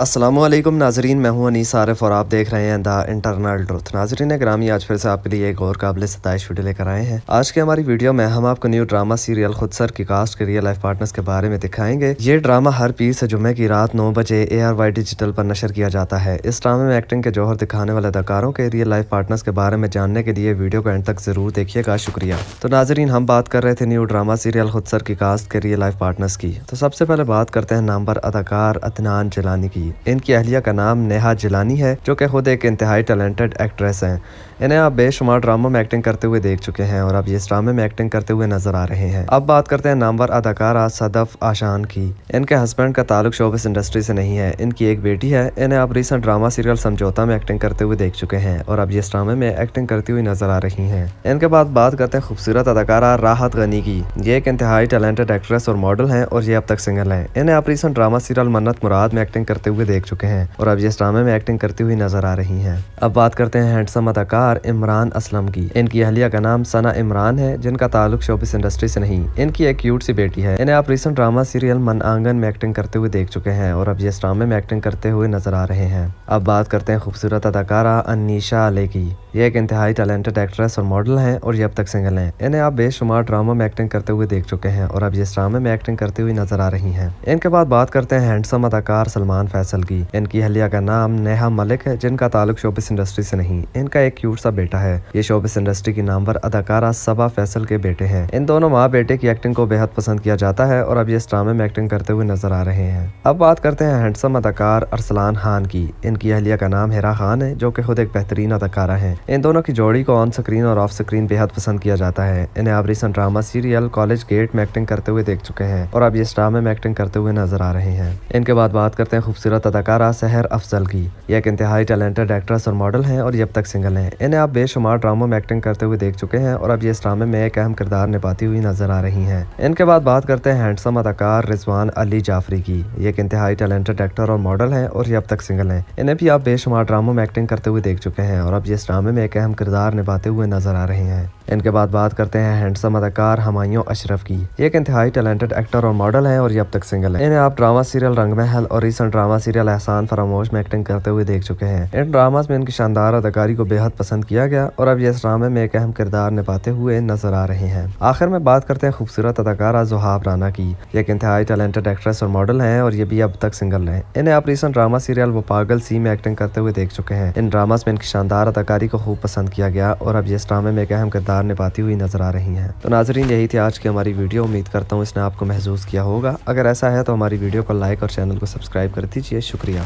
असलम नाजरीन मैं हूं अनीस आरफ और आप देख रहे हैं द इंटरनल ट्रुथ नाजरीन ग्रामी आज फिर से आपके लिए एक और काबिल सताइश वीडियो लेकर आए हैं आज के हमारी वीडियो में हम आपको new drama serial Khudsar की कास्ट के रियल लाइफ पार्टनर्स के बारे में दिखाएंगे ये ड्रामा हर पीस से जुमे की रात नौ बजे ए आर वाई डिजिटल पर नशर किया जाता है इस ड्रामे में एक्टिंग के जौहर दिखाने वाले अदाकारों के रियल लाइफ पार्टनर्स के बारे में जानने के लिए वीडियो को एंड तक जरूर देखिएगा शुक्रिया तो नाजरीन हम बात कर रहे थे new drama serial Khudsar की कास्ट के रियल लाइफ पार्टनर्स की तो सबसे पहले बात करते हैं नाम पर अदाकार अदनान जलानी की इनकी अहलिया का नाम नेहा जिलानी है जो कि खुद एक इंतहाई टैलेंटेड एक्ट्रेस हैं इन्हें आप बेशुमार ड्रामों में एक्टिंग करते हुए देख चुके हैं और अब ये इस ड्रामे में एक्टिंग करते हुए नजर आ रहे हैं अब बात करते हैं नामवर अदाकारा सदफ आशान की इनके हस्बैंड का ताल्लुक शोबिस इंडस्ट्री से नहीं है इनकी एक बेटी है इन्हें आप रिसेंट ड्रामा सीरियल समझौता में एक्टिंग करते हुए देख चुके हैं और अब ये इस ड्रामे में एक्टिंग करती हुई नजर आ रही है इनके बाद बात करते हैं खूबसूरत अदाकारा राहत गनी की ये एक इंतहाई टैलेंटेड एक्ट्रेस और मॉडल है और ये अब तक सिंगल है इन्हें आप रिसेंट ड्रामा सीरियल मन्नत मुराद में एक्टिंग करते हुए हुए देख चुके हैं और अब ये इस ड्रामे में एक्टिंग करती हुई नजर आ रही है अब बात करते हैं हैंडसम अदाकार इमरान असलम की इनकी अहलिया का नाम सना इमरान है जिनका ताल्लुक शोबिस इंडस्ट्री से नहीं इनकी एक क्यूट सी बेटी है इन्हें आप रिसेंट ड्रामा सीरियल मन आंगन में एक्टिंग करते हुए देख चुके हैं और अब ये इस ड्रामे में एक्टिंग करते हुए नजर आ रहे हैं अब बात करते हैं खूबसूरत अदाकारा अनिशा आले की ये एक इंतहाई टैलेंटेड एक्ट्रेस और मॉडल हैं और ये अब तक सिंगल हैं इन्हें आप बेशुमार ड्रामा में एक्टिंग करते हुए देख चुके हैं और अब ये ड्रामे में एक्टिंग करते हुए नजर आ रही हैं इनके बाद बात करते हैं हैंडसम अदाकार सलमान फैसल फैसल की इनकी हलिया का नाम नेहा मलिक है जिनका ताल्लुक शोबिस इंडस्ट्री से नहीं इनका एक क्यूट सा बेटा है ये शोबिस इंडस्ट्री की नामवर अदाकारा सबा फैसल के बेटे हैं इन दोनों माँ बेटे की एक्टिंग को बेहद पसंद किया जाता है और अब ये इस ड्रामे में एक्टिंग करते हुए नजर आ रहे हैं अब बात करते हैं हैंडसम अदाकार अरसलान खान की इनकी अहलिया का नाम हेरा खान है जो की खुद एक बेहतरीन अदाकारा है इन दोनों की जोड़ी को ऑन स्क्रीन और ऑफ स्क्रीन बेहद पसंद किया जाता है इन्हें आप recent drama serial college gate में एक्टिंग करते हुए देख चुके हैं और अब ये इस ड्रामे में एक्टिंग करते हुए नजर आ रहे हैं इनके बाद बात करते हैं खूबसूरत खूबसूरत अदाकारा सहर अफजल की ये एक इंतहाई टैलेंटेड एक्ट्रेस और मॉडल हैं और जब तक सिंगल हैं इन्हें आप बेशुमार ड्रामों में एक्टिंग करते हुए देख चुके हैं और अब ये इस ड्रामे में एक अहम किरदार निभाती हुई नजर आ रही हैं इनके बाद बात करते हैं हैंडसम अदाकार रिजवान अली जाफरी की ये एक इंतहाई टैलेंटेड एक्टर और मॉडल हैं और ये अब तक सिंगल हैं इन्हें भी आप बेशुमार ड्रामों में एक्टिंग करते हुए देख चुके हैं और अब ये इस ड्रामे में एक अहम किरदार निभाते हुए नजर आ रहे हैं इनके बाद बात करते हैं हैंडसम अदाकार हमायों अशरफ की एक इंतहाई टैलेंटेड एक्टर और मॉडल हैं और ये अब तक सिंगल है इन्हें आप ड्रामा सीरियल रंग महल और रिसेंट ड्रामा सीरियल एहसान फरामोश में एक्टिंग करते हुए देख चुके हैं इन ड्रामास में इनकी शानदार अदाकारी को बेहद पसंद किया गया और अब ये इस ड्रामे में एक अहम किरदार निभाते हुए नजर आ रहे हैं आखिर में बात करते हैं खूबसूरत अदाकारा जुहाब राना की एक इंतहाई टैलेंटेड एक्ट्रेस और मॉडल है और ये भी अब तक सिंगल है इन्हें आप रिसेंट ड्रामा सीरियल वो पागल सी में एक्टिंग करते हुए देख चुके हैं इन ड्रामास में इनकी शानदार अदाकारी को खूब पसंद किया गया और अब ये इस ड्रामे में एक अहम किरदार किरदार निभाती हुई नजर आ रही हैं तो नाजरीन यही थी आज की हमारी वीडियो उम्मीद करता हूँ इसने आपको महसूस किया होगा अगर ऐसा है तो हमारी वीडियो को लाइक और चैनल को सब्सक्राइब कर दीजिए शुक्रिया